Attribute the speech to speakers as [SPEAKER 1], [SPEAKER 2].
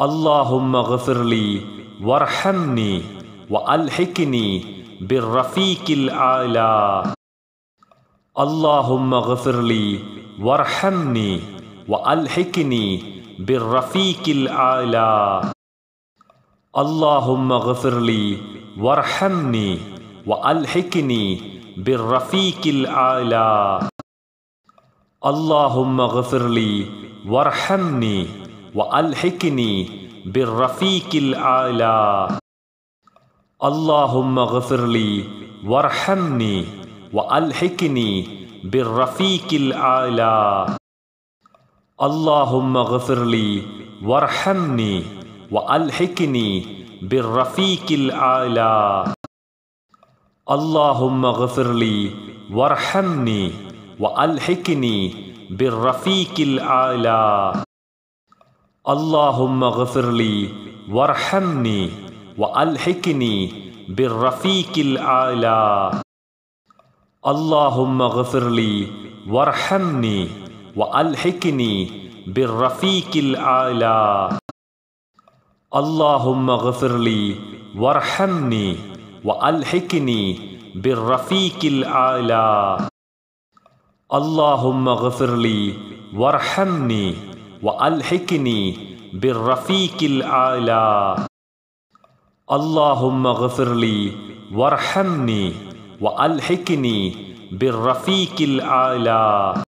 [SPEAKER 1] اللهم اغفر لي وارحمني وألحقني بالرفيق الأعلى اللهم اغفر لي وارحمني وألحقني بالرفيق الأعلى اللهم اغفر لي وارحمني وألحقني بالرفيق الأعلى اللهم اغفر لي وارحمني وألحقني بالرفيق الأعلى اللهم اغفر لي وارحمني وألحقني بالرفيق الأعلى اللهم اغفر لي وارحمني وألحقني بالرفيق الأعلى اللهم اغفر لي وارحمني وألحقني بالرفيق الأعلى اللهم اغفر لي وارحمني وألحقني بالرفيق الأعلى اللهم اغفر لي وارحمني وألحقني بالرفيق الأعلى اللهم اغفر لي وارحمني وألحقني بالرفيق الأعلى اللهم اغفر لي وارحمني وألحقني بالرفيق الأعلى اللهم اغفر لي وارحمني وألحقني بالرفيق الأعلى